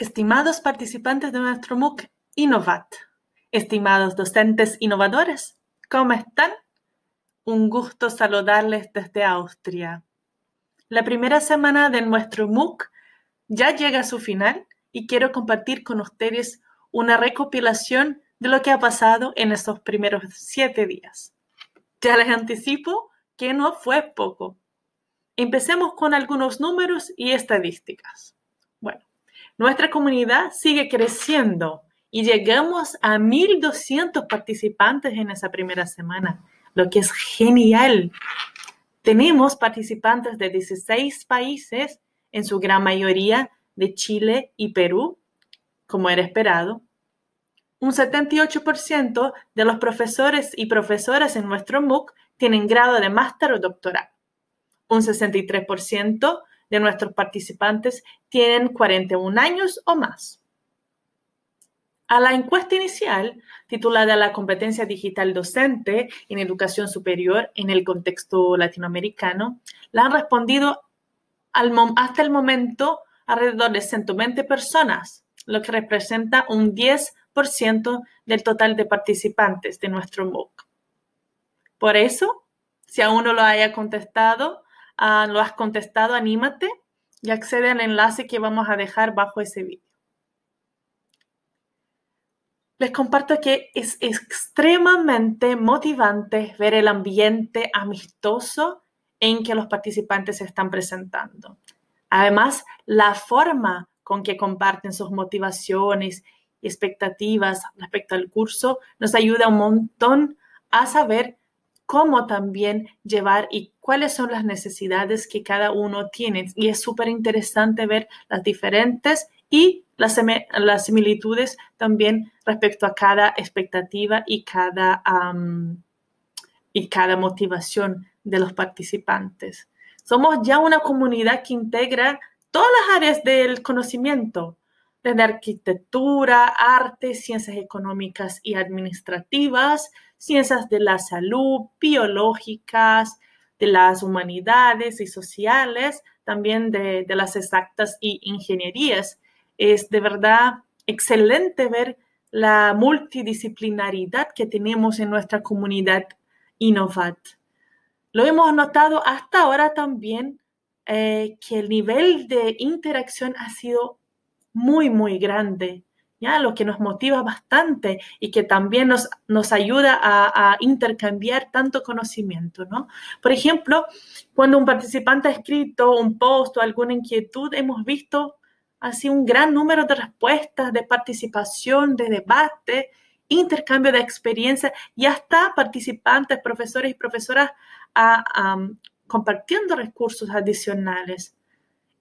Estimados participantes de nuestro MOOC Innovat, estimados docentes innovadores, ¿cómo están? Un gusto saludarles desde Austria. La primera semana de nuestro MOOC ya llega a su final y quiero compartir con ustedes una recopilación de lo que ha pasado en estos primeros siete días. Ya les anticipo que no fue poco. Empecemos con algunos números y estadísticas. Nuestra comunidad sigue creciendo y llegamos a 1.200 participantes en esa primera semana, lo que es genial. Tenemos participantes de 16 países, en su gran mayoría de Chile y Perú, como era esperado. Un 78% de los profesores y profesoras en nuestro MOOC tienen grado de máster o doctorado. Un 63% de nuestros participantes tienen 41 años o más. A la encuesta inicial, titulada La competencia digital docente en educación superior en el contexto latinoamericano, la han respondido hasta el momento alrededor de 120 personas, lo que representa un 10% del total de participantes de nuestro MOOC. Por eso, si aún no lo haya contestado, Ah, lo has contestado, anímate y accede al enlace que vamos a dejar bajo ese vídeo. Les comparto que es extremadamente motivante ver el ambiente amistoso en que los participantes se están presentando. Además, la forma con que comparten sus motivaciones y expectativas respecto al curso nos ayuda un montón a saber cómo también llevar y cuáles son las necesidades que cada uno tiene. Y es súper interesante ver las diferentes y las, las, similitudes también respecto a cada expectativa y cada, y cada motivación de los participantes. Somos ya una comunidad que integra todas las áreas del conocimiento, de arquitectura, arte, ciencias económicas y administrativas, ciencias de la salud, biológicas, de las humanidades y sociales, también de, las exactas y ingenierías. Es de verdad excelente ver la multidisciplinaridad que tenemos en nuestra comunidad Innovat. Lo hemos notado hasta ahora también eh, que el nivel de interacción ha sido muy, muy grande, ¿ya? Lo que nos motiva bastante y que también nos, nos ayuda a, intercambiar tanto conocimiento, ¿no? Por ejemplo, cuando un participante ha escrito un post o alguna inquietud, hemos visto así un gran número de respuestas, de participación, de debate, intercambio de experiencias y hasta participantes, profesores y profesoras compartiendo recursos adicionales.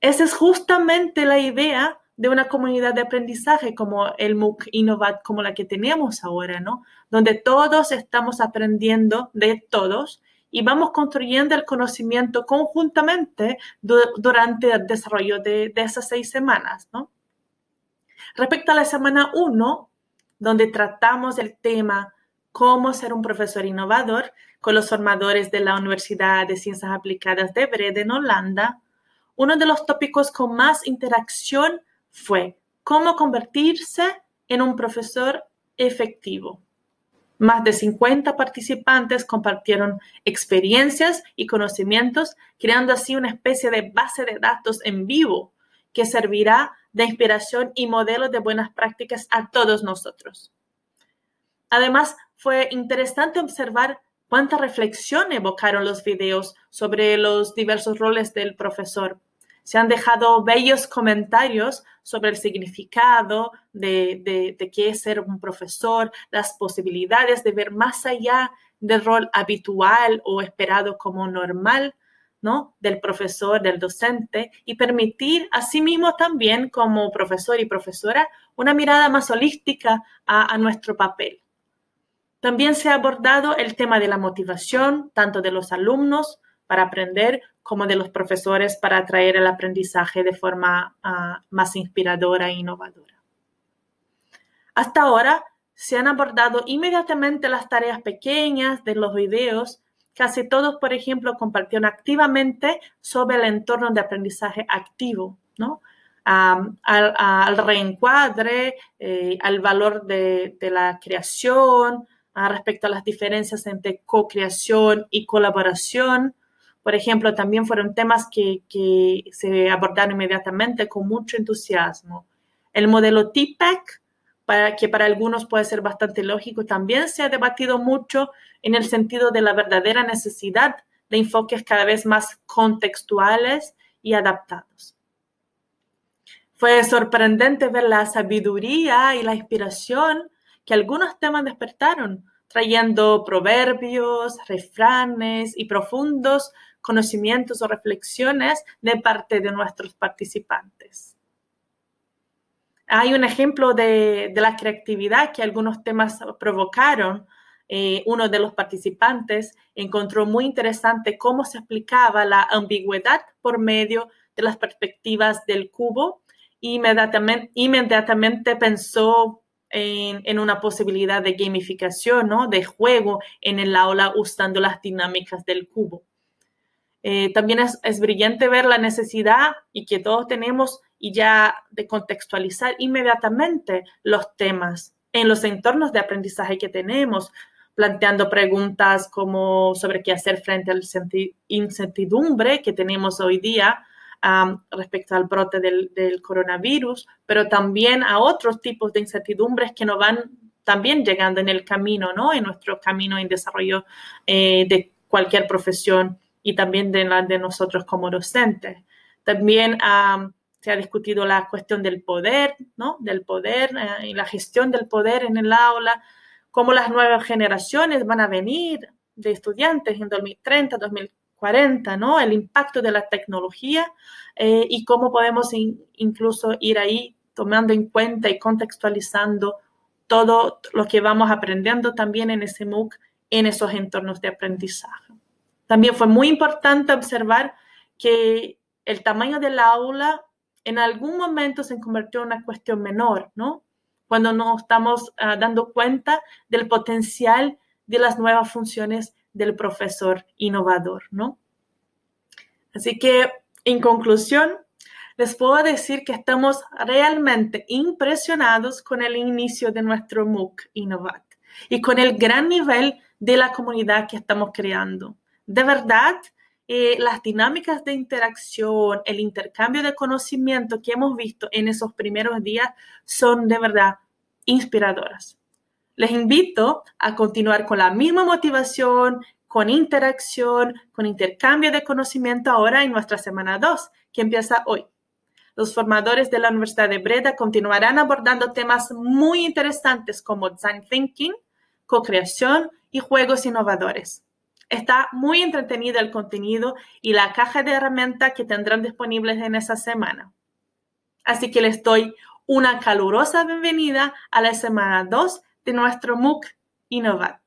Esa es justamente la idea de una comunidad de aprendizaje como el MOOC Innovat, como la que tenemos ahora, ¿no? Donde todos estamos aprendiendo de todos y vamos construyendo el conocimiento conjuntamente durante el desarrollo de, esas seis semanas, ¿no? Respecto a la semana 1, donde tratamos el tema cómo ser un profesor innovador con los formadores de la Universidad de Ciencias Aplicadas de Brede en Holanda, uno de los tópicos con más interacción fue cómo convertirse en un profesor efectivo. Más de 50 participantes compartieron experiencias y conocimientos, creando así una especie de base de datos en vivo que servirá de inspiración y modelo de buenas prácticas a todos nosotros. Además, fue interesante observar cuánta reflexión evocaron los videos sobre los diversos roles del profesor, se han dejado bellos comentarios sobre el significado de, qué es ser un profesor, las posibilidades de ver más allá del rol habitual o esperado como normal, ¿no? Del profesor, del docente, y permitir a sí también como profesor y profesora una mirada más holística a nuestro papel. También se ha abordado el tema de la motivación, tanto de los alumnos, para aprender como de los profesores para atraer el aprendizaje de forma ah, más inspiradora e innovadora. Hasta ahora se han abordado inmediatamente las tareas pequeñas de los videos. Casi todos, por ejemplo, compartieron activamente sobre el entorno de aprendizaje activo, al, reencuadre, eh, al valor de, la creación, ah, respecto a las diferencias entre co-creación y colaboración, por ejemplo, también fueron temas que, se abordaron inmediatamente con mucho entusiasmo. El modelo TPEC, para, que para algunos puede ser bastante lógico, también se ha debatido mucho en el sentido de la verdadera necesidad de enfoques cada vez más contextuales y adaptados. Fue sorprendente ver la sabiduría y la inspiración que algunos temas despertaron, trayendo proverbios, refranes y profundos conocimientos o reflexiones de parte de nuestros participantes. Hay un ejemplo de, la creatividad que algunos temas provocaron. Eh, uno de los participantes encontró muy interesante cómo se explicaba la ambigüedad por medio de las perspectivas del cubo. Inmediatamente, inmediatamente pensó en, una posibilidad de gamificación, ¿no? de juego en el aula usando las dinámicas del cubo. Eh, también es, brillante ver la necesidad y que todos tenemos y ya de contextualizar inmediatamente los temas en los entornos de aprendizaje que tenemos, planteando preguntas como sobre qué hacer frente a la incertidumbre que tenemos hoy día respecto al brote del, coronavirus, pero también a otros tipos de incertidumbres que nos van también llegando en el camino, ¿no? En nuestro camino en desarrollo eh, de cualquier profesión y también de la de nosotros como docentes. También se ha discutido la cuestión del poder, ¿no? Del poder eh, y la gestión del poder en el aula, cómo las nuevas generaciones van a venir de estudiantes en 2030, 2040, ¿no? El impacto de la tecnología eh, y cómo podemos incluso ir ahí tomando en cuenta y contextualizando todo lo que vamos aprendiendo también en ese MOOC en esos entornos de aprendizaje. También fue muy importante observar que el tamaño del aula en algún momento se convirtió en una cuestión menor, ¿no? Cuando nos estamos ah, dando cuenta del potencial de las nuevas funciones del profesor innovador, ¿no? Así que, en conclusión, les puedo decir que estamos realmente impresionados con el inicio de nuestro MOOC Innovat y con el gran nivel de la comunidad que estamos creando de verdad, eh, las dinámicas de interacción, el intercambio de conocimiento que hemos visto en esos primeros días son de verdad inspiradoras. Les invito a continuar con la misma motivación, con interacción, con intercambio de conocimiento ahora en nuestra semana 2, que empieza hoy. Los formadores de la Universidad de Breda continuarán abordando temas muy interesantes como design thinking, co-creación y juegos innovadores. Está muy entretenido el contenido y la caja de herramientas que tendrán disponibles en esa semana. Así que les doy una calurosa bienvenida a la semana 2 de nuestro MOOC Innovat.